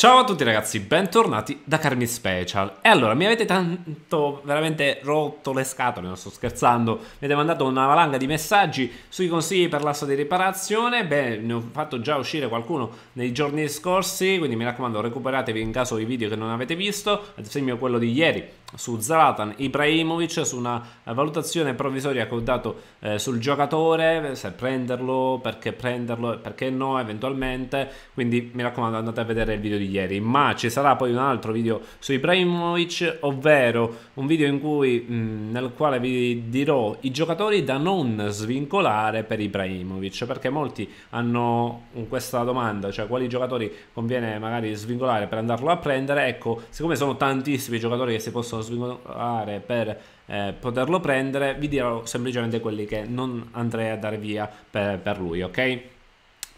Ciao a tutti ragazzi, bentornati da Carmi Special. E allora, mi avete tanto veramente rotto le scatole, non sto scherzando. Mi avete mandato una valanga di messaggi sui consigli per l'asso di riparazione. Beh, ne ho fatto già uscire qualcuno nei giorni scorsi, quindi mi raccomando recuperatevi in caso i video che non avete visto, ad esempio quello di ieri su Zlatan Ibrahimovic su una valutazione provvisoria che ho dato eh, sul giocatore se prenderlo perché prenderlo perché no eventualmente quindi mi raccomando andate a vedere il video di ieri ma ci sarà poi un altro video su Ibrahimovic ovvero un video in cui mh, nel quale vi dirò i giocatori da non svincolare per Ibrahimovic perché molti hanno questa domanda cioè quali giocatori conviene magari svincolare per andarlo a prendere ecco siccome sono tantissimi i giocatori che si possono posso sviluppare per eh, poterlo prendere, vi dirò semplicemente quelli che non andrei a dare via per, per lui, ok?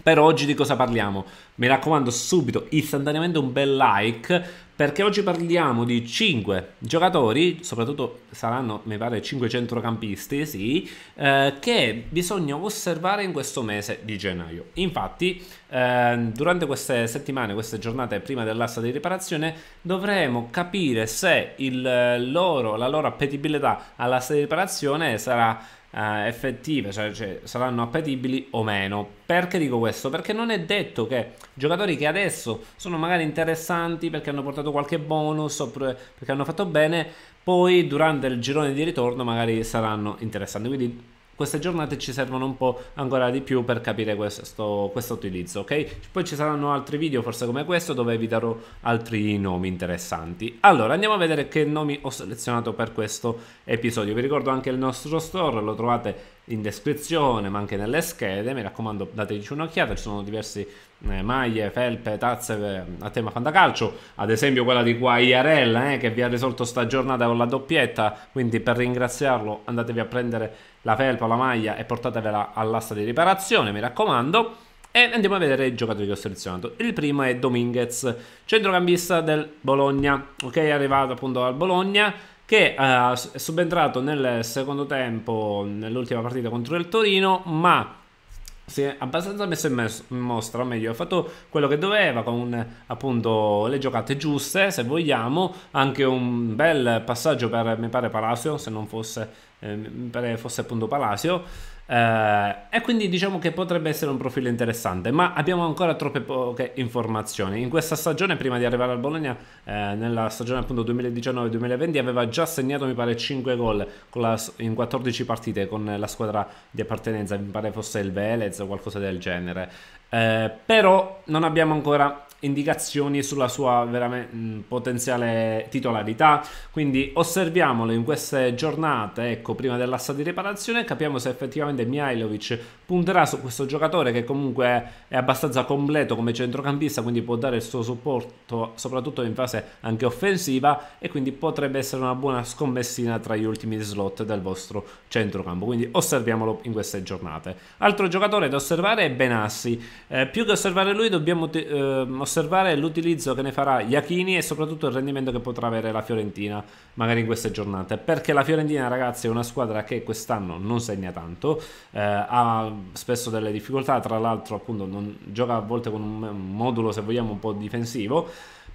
Per oggi di cosa parliamo? Mi raccomando subito, istantaneamente un bel like perché oggi parliamo di 5 giocatori, soprattutto saranno mi pare 5 centrocampisti, sì, eh, che bisogna osservare in questo mese di gennaio. Infatti, eh, durante queste settimane, queste giornate prima dell'asta di riparazione, dovremo capire se loro, la loro appetibilità all'asta di riparazione sarà eh, effettive, cioè, cioè, saranno appetibili o meno. Perché dico questo? Perché non è detto che giocatori che adesso sono magari interessanti perché hanno portato qualche bonus oppure perché hanno fatto bene, poi durante il girone di ritorno magari saranno interessanti. Quindi queste giornate ci servono un po' ancora di più per capire questo, questo utilizzo, ok? Poi ci saranno altri video, forse come questo, dove vi darò altri nomi interessanti. Allora, andiamo a vedere che nomi ho selezionato per questo episodio. Vi ricordo anche il nostro store, lo trovate in descrizione ma anche nelle schede mi raccomando dateci un'occhiata ci sono diverse eh, maglie, felpe, tazze eh, a tema fantacalcio ad esempio quella di qua eh, che vi ha risolto sta giornata con la doppietta quindi per ringraziarlo andatevi a prendere la felpa, la maglia e portatevela all'asta di riparazione mi raccomando e andiamo a vedere i giocatori che ho selezionato. Il primo è Dominguez, centrocampista del Bologna, ok? È arrivato appunto al Bologna che eh, è subentrato nel secondo tempo, nell'ultima partita contro il Torino, ma si è abbastanza messo in, mostra, o meglio, ha fatto quello che doveva con appunto le giocate giuste, se vogliamo, anche un bel passaggio per mi pare Palacio, se non fosse, eh, fosse appunto Palacio Uh, e quindi diciamo che potrebbe essere un profilo interessante, ma abbiamo ancora troppe poche informazioni. In questa stagione, prima di arrivare al Bologna, eh, nella stagione appunto 2019-2020, aveva già segnato mi pare 5 gol la, in 14 partite con la squadra di appartenenza, mi pare fosse il Velez o qualcosa del genere. Eh, però non abbiamo ancora indicazioni sulla sua mh, potenziale titolarità. Quindi osserviamolo in queste giornate, ecco, prima dell'assa di riparazione, capiamo se effettivamente Mihailovic punterà su questo giocatore che comunque è abbastanza completo come centrocampista, quindi può dare il suo supporto soprattutto in fase anche offensiva e quindi potrebbe essere una buona scommessina tra gli ultimi slot del vostro centrocampo. Quindi osserviamolo in queste giornate. Altro giocatore da osservare è Benassi. Eh, più che osservare lui dobbiamo eh, osservare osservare l'utilizzo che ne farà Iachini e soprattutto il rendimento che potrà avere la Fiorentina magari in queste giornate, perché la Fiorentina ragazzi è una squadra che quest'anno non segna tanto, eh, ha spesso delle difficoltà, tra l'altro appunto non, gioca a volte con un modulo se vogliamo un po' difensivo,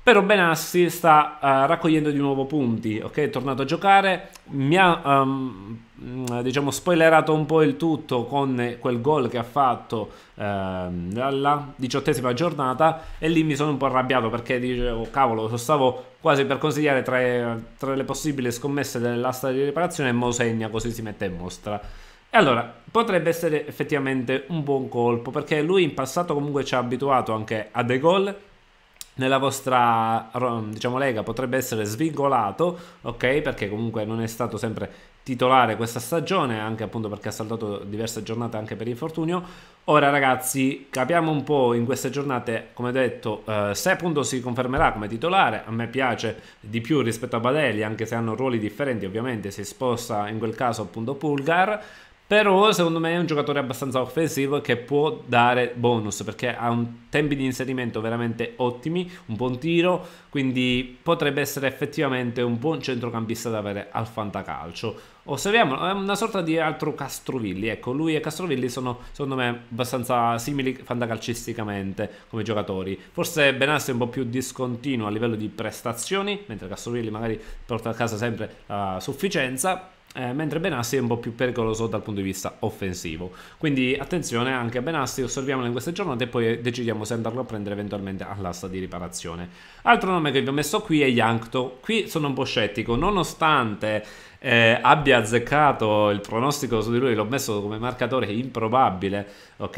però Benassi sta uh, raccogliendo di nuovo punti, ok? È tornato a giocare, mi ha um, Mm, diciamo spoilerato un po' il tutto con quel gol che ha fatto ehm, alla diciottesima giornata e lì mi sono un po' arrabbiato perché dicevo cavolo stavo quasi per consigliare tra, tra le possibili scommesse dell'asta di riparazione Mo segna così si mette in mostra e allora potrebbe essere effettivamente un buon colpo perché lui in passato comunque ci ha abituato anche a dei gol nella vostra diciamo, lega potrebbe essere svingolato, ok? Perché comunque non è stato sempre titolare questa stagione, anche appunto perché ha saltato diverse giornate anche per infortunio. Ora ragazzi, capiamo un po' in queste giornate, come detto, eh, se appunto si confermerà come titolare, a me piace di più rispetto a Badelli, anche se hanno ruoli differenti, ovviamente si sposta in quel caso appunto Pulgar, però secondo me è un giocatore abbastanza offensivo che può dare bonus perché ha tempi di inserimento veramente ottimi, un buon tiro, quindi potrebbe essere effettivamente un buon centrocampista da avere al fantacalcio. Osserviamo, è una sorta di altro Castrovilli, ecco, lui e Castrovilli sono secondo me abbastanza simili fantacalcisticamente come giocatori. Forse Benassi è un po' più discontinuo a livello di prestazioni, mentre Castrovilli magari porta a casa sempre la sufficienza, eh, mentre Benassi è un po' più pericoloso dal punto di vista offensivo. Quindi attenzione anche a Benassi, osserviamolo in queste giornate e poi decidiamo se andarlo a prendere eventualmente all'asta di riparazione. Altro nome che vi ho messo qui è Yankto, qui sono un po' scettico, nonostante eh, abbia azzeccato il pronostico su di lui, l'ho messo come marcatore improbabile ok,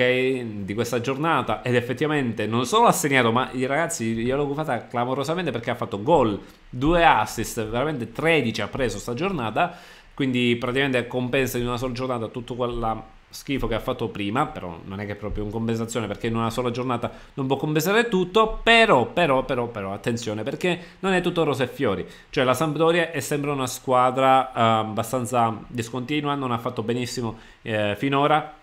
di questa giornata ed effettivamente non solo ha segnato ma i ragazzi gliel'ho occupata clamorosamente perché ha fatto gol, due assist, veramente 13 ha preso sta giornata quindi praticamente compensa in una sola giornata tutto quella schifo che ha fatto prima, però non è che è proprio una compensazione perché in una sola giornata non può compensare tutto, però, però, però, però, attenzione perché non è tutto rose e fiori, cioè la Sampdoria è sempre una squadra eh, abbastanza discontinua, non ha fatto benissimo eh, finora,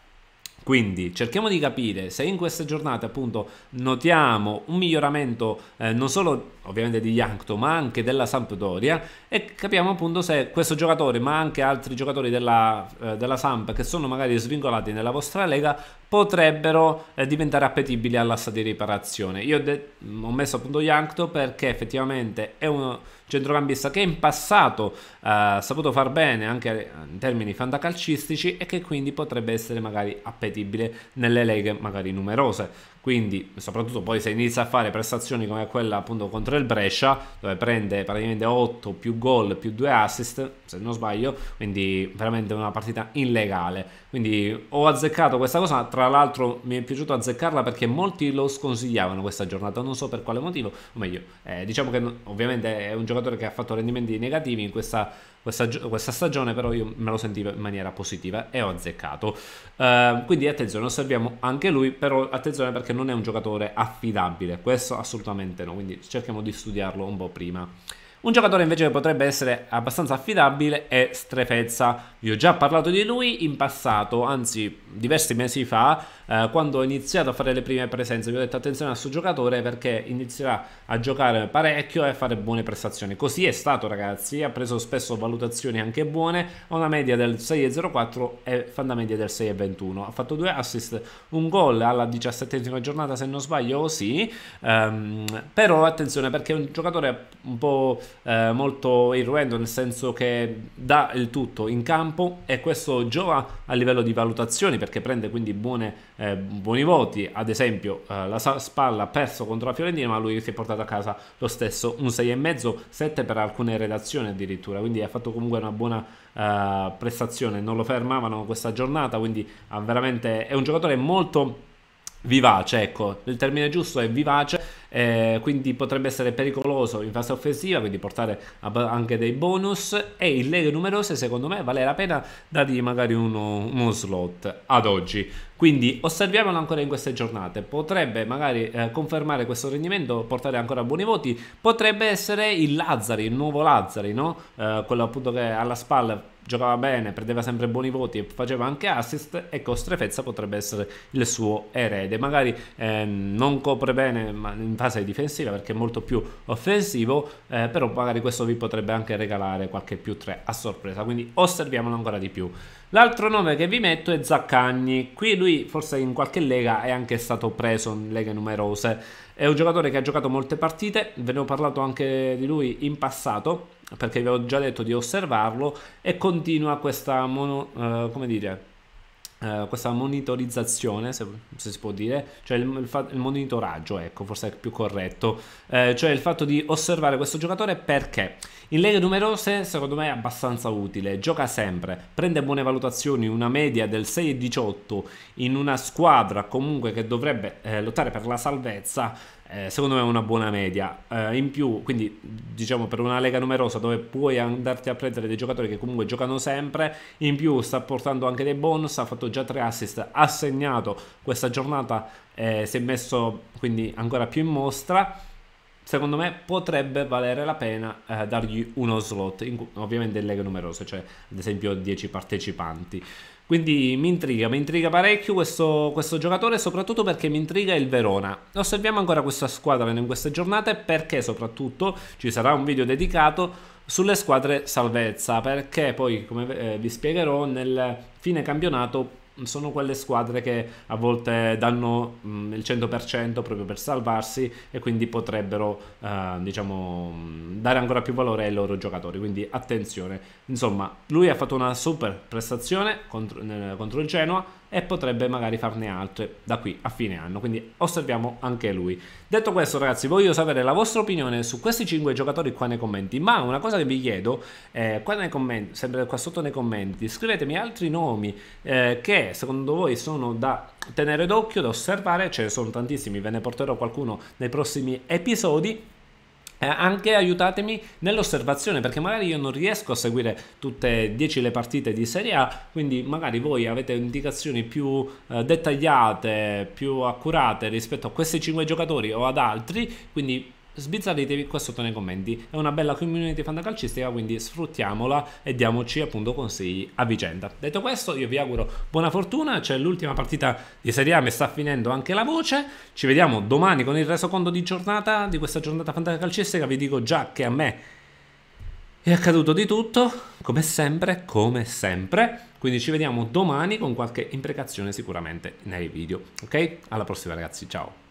quindi cerchiamo di capire se in queste giornate appunto notiamo un miglioramento eh, non solo ovviamente di Yankto ma anche della Sampdoria e capiamo appunto se questo giocatore ma anche altri giocatori della, eh, della Samp che sono magari svincolati nella vostra lega potrebbero eh, diventare appetibili all'asta di riparazione. Io ho messo appunto Yankto perché effettivamente è un centrocampista che in passato eh, ha saputo far bene anche eh, in termini fantacalcistici e che quindi potrebbe essere magari appetibile nelle leghe magari numerose quindi soprattutto poi se inizia a fare prestazioni come quella appunto contro il Brescia dove prende praticamente 8 più gol più 2 assist se non sbaglio quindi veramente una partita illegale quindi ho azzeccato questa cosa tra l'altro mi è piaciuto azzeccarla perché molti lo sconsigliavano questa giornata non so per quale motivo o meglio eh, diciamo che ovviamente è un giocatore che ha fatto rendimenti negativi in questa questa, questa, stagione però io me lo sentivo in maniera positiva e ho azzeccato. Eh, quindi attenzione, osserviamo anche lui, però attenzione perché non è un giocatore affidabile, questo assolutamente no, quindi cerchiamo di studiarlo un po' prima. Un giocatore invece che potrebbe essere abbastanza affidabile è Strefezza. Vi ho già parlato di lui in passato, anzi diversi mesi fa, eh, quando ho iniziato a fare le prime presenze, vi ho detto attenzione a questo giocatore perché inizierà a giocare parecchio e a fare buone prestazioni. Così è stato ragazzi, ha preso spesso valutazioni anche buone, ha una media del 6,04 e fa una media del 6,21. Ha fatto due assist, un gol alla 17 giornata se non sbaglio, sì. Um, però attenzione perché è un giocatore un po' eh, molto irruento nel senso che dà il tutto in campo e questo giova a livello di valutazioni perché prende quindi buone, eh, buoni voti ad esempio eh, la Spalla ha perso contro la Fiorentina ma lui si è portato a casa lo stesso un 6,5 7 per alcune redazioni addirittura quindi ha fatto comunque una buona eh, prestazione non lo fermavano questa giornata quindi è un giocatore molto vivace, ecco, il termine giusto è vivace, eh, quindi potrebbe essere pericoloso in fase offensiva, quindi portare anche dei bonus e in leghe numerose secondo me vale la pena dargli magari uno, uno slot ad oggi. Quindi osserviamolo ancora in queste giornate, potrebbe magari eh, confermare questo rendimento, portare ancora buoni voti, potrebbe essere il Lazzari, il nuovo Lazzari, no? eh, quello appunto che alla spalla giocava bene, prendeva sempre buoni voti e faceva anche assist, ecco Strefezza potrebbe essere il suo erede. Magari eh, non copre bene in fase difensiva perché è molto più offensivo, eh, però magari questo vi potrebbe anche regalare qualche più 3 a sorpresa, quindi osserviamolo ancora di più. L'altro nome che vi metto è Zaccagni, qui lui forse in qualche lega è anche stato preso in leghe numerose, è un giocatore che ha giocato molte partite, ve ne ho parlato anche di lui in passato, perché vi ho già detto di osservarlo e continua questa, mono, eh, come dire, eh, questa monitorizzazione, se, se, si può dire, cioè il, il, il monitoraggio, ecco, forse è più corretto, eh, cioè il fatto di osservare questo giocatore perché in leghe numerose secondo me è abbastanza utile, gioca sempre, prende buone valutazioni, una media del 6,18 in una squadra comunque che dovrebbe eh, lottare per la salvezza, eh, secondo me è una buona media. Eh, in più, quindi diciamo per una lega numerosa dove puoi andarti a prendere dei giocatori che comunque giocano sempre, in più sta portando anche dei bonus, ha fatto già tre assist, ha segnato questa giornata, eh, si è messo quindi ancora più in mostra. Secondo me potrebbe valere la pena eh, dargli uno slot, in, ovviamente in leghe numerose, cioè ad esempio 10 partecipanti. Quindi mi intriga, mi intriga parecchio questo, questo, giocatore, soprattutto perché mi intriga il Verona. Osserviamo ancora questa squadra in queste giornate perché soprattutto ci sarà un video dedicato sulle squadre salvezza, perché poi come eh, vi spiegherò nel fine campionato sono quelle squadre che a volte danno mh, mm, il 100% proprio per salvarsi e quindi potrebbero eh, diciamo mm, dare ancora più valore ai loro giocatori quindi attenzione insomma lui ha fatto una super prestazione contro, eh, contro il Genoa e potrebbe magari farne altre da qui a fine anno, quindi osserviamo anche lui. Detto questo ragazzi, voglio sapere la vostra opinione su questi 5 giocatori qua nei commenti, ma una cosa che vi chiedo, eh, qua nei commenti, sempre qua sotto nei commenti, scrivetemi altri nomi eh, che secondo voi sono da tenere d'occhio, da osservare, ce ne sono tantissimi, ve ne porterò qualcuno nei prossimi episodi eh, anche aiutatemi nell'osservazione perché magari io non riesco a seguire tutte e 10 le partite di Serie A quindi magari voi avete indicazioni più eh, dettagliate più accurate rispetto a questi 5 giocatori o ad altri quindi sbizzarritevi qua sotto nei commenti è una bella community fantacalcistica quindi sfruttiamola e diamoci appunto consigli a vicenda detto questo io vi auguro buona fortuna c'è l'ultima partita di Serie A mi sta finendo anche la voce ci vediamo domani con il resoconto di giornata di questa giornata fantacalcistica vi dico già che a me è accaduto di tutto come sempre come sempre quindi ci vediamo domani con qualche imprecazione sicuramente nei video ok alla prossima ragazzi ciao